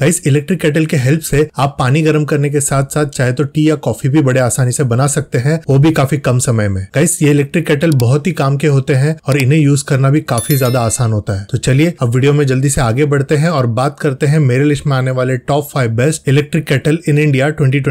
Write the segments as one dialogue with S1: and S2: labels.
S1: guys electric kettle के help से आप पानी गर्म करने के साथ साथ चाहे तो टी या कॉफी भी बड़े आसानी से बना सकते हैं वो भी काफी कम समय में गाइस ये इलेक्ट्रिक केटल बहुत ही काम के होते हैं और इन्हें यूज करना भी काफी ज्यादा आसान होता है तो चलिए अब वीडियो में जल्दी से आगे बढ़ते हैं और बात करते हैं मेरे लिस्ट में आने वाले top five best electric kettle in India twenty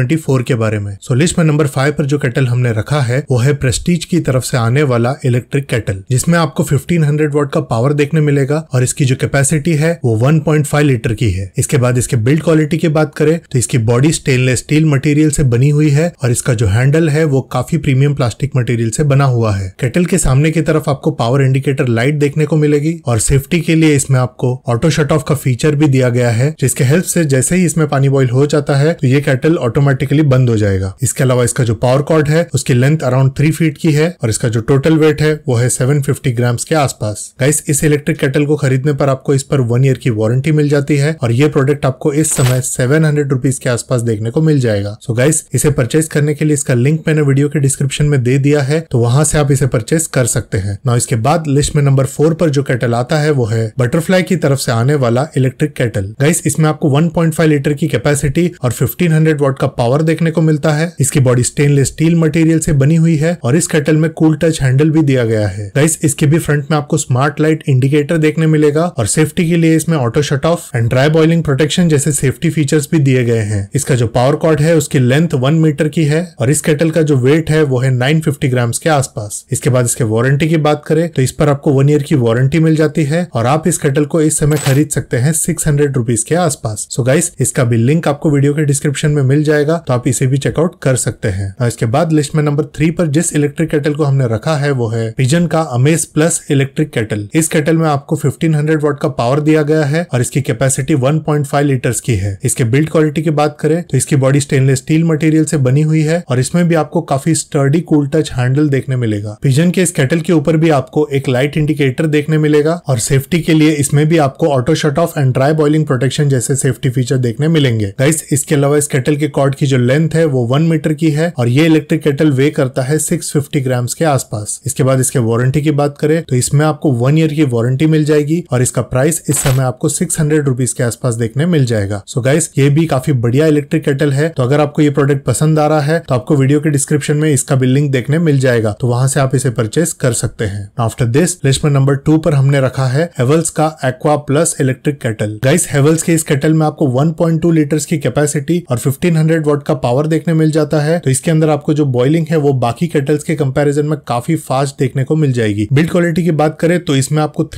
S1: के बारे में सो लिस्ट में नंबर फाइव पर जो केटल हमने रखा है वो है प्रेस्टीज की तरफ से आने वाला इलेक्ट्रिक केटल जिसमें आपको फिफ्टीन हंड्रेड वॉट का पावर देखने मिलेगा और इसकी जो कैपेसिटी है वो वन लीटर की है इसके बाद इसके बिल्ड क्वालिटी की बात करें तो इसकी बॉडी स्टेनलेस स्टील मटेरियल से बनी हुई है और इसका जो हैंडल है वो काफी प्रीमियम प्लास्टिक मटेरियल से बना हुआ है केटल के सामने की तरफ आपको पावर इंडिकेटर लाइट देखने को मिलेगी और सेफ्टी के लिए इसमें आपको ऑटो शट ऑफ का फीचर भी दिया गया है जिसके हेल्प से जैसे ही इसमें पानी बॉइल हो जाता है तो ये केटल ऑटोमेटिकली बंद हो जाएगा इसके अलावा इसका जो पावर कॉर्ड है उसकी लेंथ अराउंड थ्री फीट की है और इसका जो टोटल वेट है वो है सेवन फिफ्टी ग्राम के आसपास गाइस इस इलेक्ट्रिक केटल को खरीदने पर आपको इस पर वन ईयर की वारंटी मिल जाती है और ये प्रोडक्ट आपको इस समय सेवन हंड्रेड रुपीज के आसपास देखने को मिल जाएगा सो so गाइस इसे परचेस करने के लिए इसका लिंक मैंने वीडियो के डिस्क्रिप्शन में दे दिया है तो वहां से आप इसे परचेस कर सकते हैं ना इसके बाद लिस्ट में नंबर फोर पर जो कैटल आता है वो है बटरफ्लाई की तरफ से आने वाला इलेक्ट्रिक कैटल गाइस इसमें आपको 1.5 लीटर की कैपेसिटी और 1500 वॉट का पावर देखने को मिलता है इसकी बॉडी स्टेनलेस स्टील मटेरियल से बनी हुई है और इस कैटल में कूल टच हैंडल भी दिया गया है गाइस इसके भी फ्रंट में आपको स्मार्ट लाइट इंडिकेटर देखने मिलेगा और सेफ्टी के लिए इसमें auto shut off and dry boiling protection protection जैसे सेफ्टी फीचर्स भी दिए गए हैं इसका जो पावर कॉर्ड है उसकी लेंथ वन मीटर की है और इस केटल का जो वेट है वो है नाइन फिफ्टी ग्राम के आसपास इसके बाद इसके वारंटी की बात करें तो इस पर आपको वन ईयर की वारंटी मिल जाती है और आप इस केटल को इस समय खरीद सकते हैं सिक्स हंड्रेड रुपीज के आसपास सो गाइस इसका भी लिंक आपको वीडियो के डिस्क्रिप्शन में मिल जाएगा तो आप इसे भी चेकआउट कर सकते हैं और इसके बाद लिस्ट में नंबर थ्री पर जिस इलेक्ट्रिक केटल को हमने रखा है वो है पिजन का अमेज प्लस इलेक्ट्रिक केटल इस केटल में आपको फिफ्टीन हंड्रेड वॉट का पावर दिया गया है और इसकी capacity one point five litres की है इसके बिल्ड क्वालिटी की बात करें तो इसकी बॉडी स्टेनलेस स्टील मटेरियल से बनी हुई है और इसमें भी आपको काफी स्टर्डी कूल टच हैंडल देखने मिलेगा पिजन के इस कैटल के ऊपर भी आपको एक लाइट इंडिकेटर देखने मिलेगा और सेफ्टी के लिए इसमें भी आपको auto shut off and dry boiling protection जैसे सेफ्टी फीचर देखने मिलेंगे गाइस इसके अलावा इस केटल के कॉर्ड की जो लेंथ है वो वन मीटर की है और ये इलेक्ट्रिक केटल वे करता है सिक्स फिफ्टी ग्राम के आसपास इसके बाद इसके वारंटी की बात करें तो इसमें आपको वन ईयर की वारंटी मिल जाएगी और इसका प्राइस इस समय आपको सिक्स हंड्रेड रुपीज के आसपास देखने मिले मिल जाएगा सो so गाइस ये भी काफी बढ़िया इलेक्ट्रिक केटल है तो अगर आपको ये प्रोडक्ट पसंद आ रहा है तो आपको वीडियो के डिस्क्रिप्शन में इसका बिल लिंक देखने मिल जाएगा तो वहां से आप इसे परचेस कर सकते हैं आफ्टर दिस लिस्ट में नंबर टू पर हमने रखा है हेवल्स का Aqua plus electric kettle guys Havells के इस केटल में आपको वन पॉइंट की कैपेसिटी और फिफ्टीन हंड्रेड का पावर देखने मिल जाता है तो इसके अंदर आपको जो बॉइलिंग है वो बाकी केटल्स के कम्पेरिजन में काफी फास्ट देखने को मिल जाएगी बिल्ड क्वालिटी की बात करें तो इसमें आपको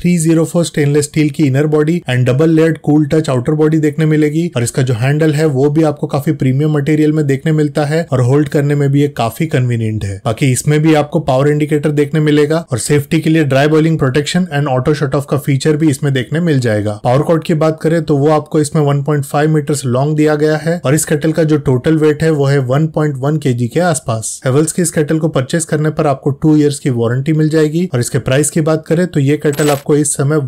S1: फोर स्टेनलेस स्टील की inner body and double layer cool touch outer body देखने मिलेगी और इसका जो हैंडल है वो भी आपको काफी प्रीमियम मटेरियल में देखने मिलता है और होल्ड करने में भी ये काफी कन्वीनियंट है बाकी इसमें भी आपको पावर इंडिकेटर देखने मिलेगा और सेफ्टी के लिए dry boiling protection and auto shut off का फीचर भी इसमें देखने मिल जाएगा पावर कॉर्ड की बात करें तो वो आपको इसमें 1.5 मीटर लॉन्ग दिया गया है और इस केटल का जो टोटल वेट है वो है 1.1 वन के जी के आसपास हेवल्स की इस केटल को परचेस करने पर आपको टू ईयर्स की वारंटी मिल जाएगी और इसके प्राइस की बात करें तो ये केटल आपको इस समय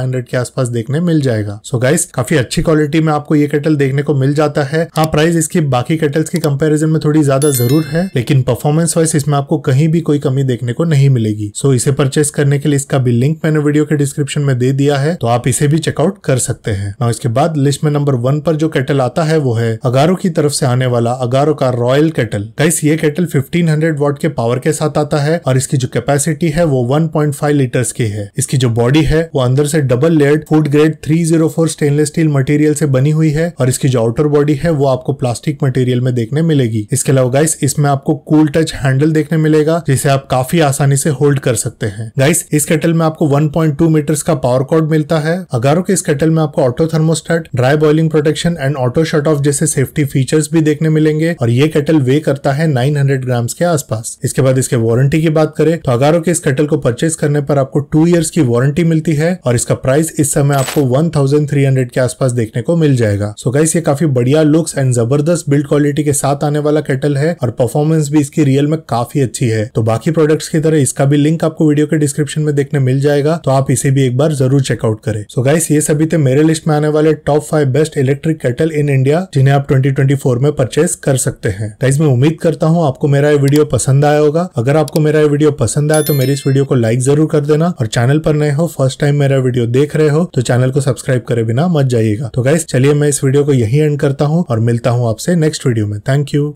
S1: हंड्रेड के आसपास देखने मिल जाएगा सो so गाइस काफी अच्छा अच्छी क्वालिटी में आपको ये केटल देखने को मिल जाता है हाँ प्राइस इसकी बाकी केटल्स के कंपेरिजन में थोड़ी ज्यादा जरूर है लेकिन परफॉर्मेंस वाइज इसमें आपको कहीं भी कोई कमी देखने को नहीं मिलेगी सो इसे परचेस करने के लिए इसका भी लिंक मैंने वीडियो के डिस्क्रिप्शन में दे दिया है तो आप इसे भी चेकआउट कर सकते हैं और इसके बाद लिस्ट में नंबर वन पर जो केटल आता है वो है अगारो की तरफ से आने वाला अगारो का रॉयल केटल गाइस ये केटल 1500 हंड्रेड वॉट के पावर के साथ आता है और इसकी जो कैपेसिटी है वो 1.5 पॉइंट लीटर्स की है इसकी जो बॉडी है वो अंदर से double layered food grade 304 stainless steel material से बनी हुई है और इसकी जो आउटर बॉडी है वो आपको प्लास्टिक मटेरियल में देखने मिलेगी इसके अलावा गाइस इसमें आपको कूल टच हैंडल देखने मिलेगा जिसे आप काफी आसानी से होल्ड कर सकते हैं गाइस इस केटल में आपको 1.2 मीटर का पावर कॉर्ड मिलता है अगारो के इस केटल में आपको auto thermostat dry boiling protection and auto shut off जैसे सेफ्टी फीचर्स भी देखने मिलेंगे और ये केटल वे करता है 900 ग्राम्स के आसपास इसके बाद इसके वारंटी की बात करें तो अगारो के इस केटल को परचेज करने पर आपको टू ईयर्स की वारंटी मिलती है और इसका प्राइस इस समय आपको 1300 के आसपास पास देखने को मिल जाएगा सो गाइस ये काफी बढ़िया लुक्स एंड जबरदस्त बिल्ड क्वालिटी के साथ आने वाला केटल है और परफॉर्मेंस भी इसकी रियल में काफी अच्छी है तो बाकी प्रोडक्ट्स की तरह इसका भी लिंक आपको वीडियो के डिस्क्रिप्शन में देखने मिल जाएगा तो आप इसे भी एक बार जरूर चेकआउट करें सो गाइस ये सभी थे मेरे लिस्ट में आने वाले top five best electric kettle in India जिन्हें आप फोर में परचेस कर सकते हैं गाइस मैं उम्मीद करता हूँ आपको मेरा ये वीडियो पसंद आया होगा अगर आपको मेरा ये वीडियो पसंद आया तो मेरी इस वीडियो को लाइक जरूर कर देना और चैनल पर नए हो फर्स्ट टाइम मेरा वीडियो देख रहे हो तो चैनल को सब्सक्राइब करे बिना मत जाइएगा रखिएगा तो गाइस चलिए मैं इस वीडियो को यही एंड करता हूँ और मिलता हूँ आपसे नेक्स्ट वीडियो में थैंक यू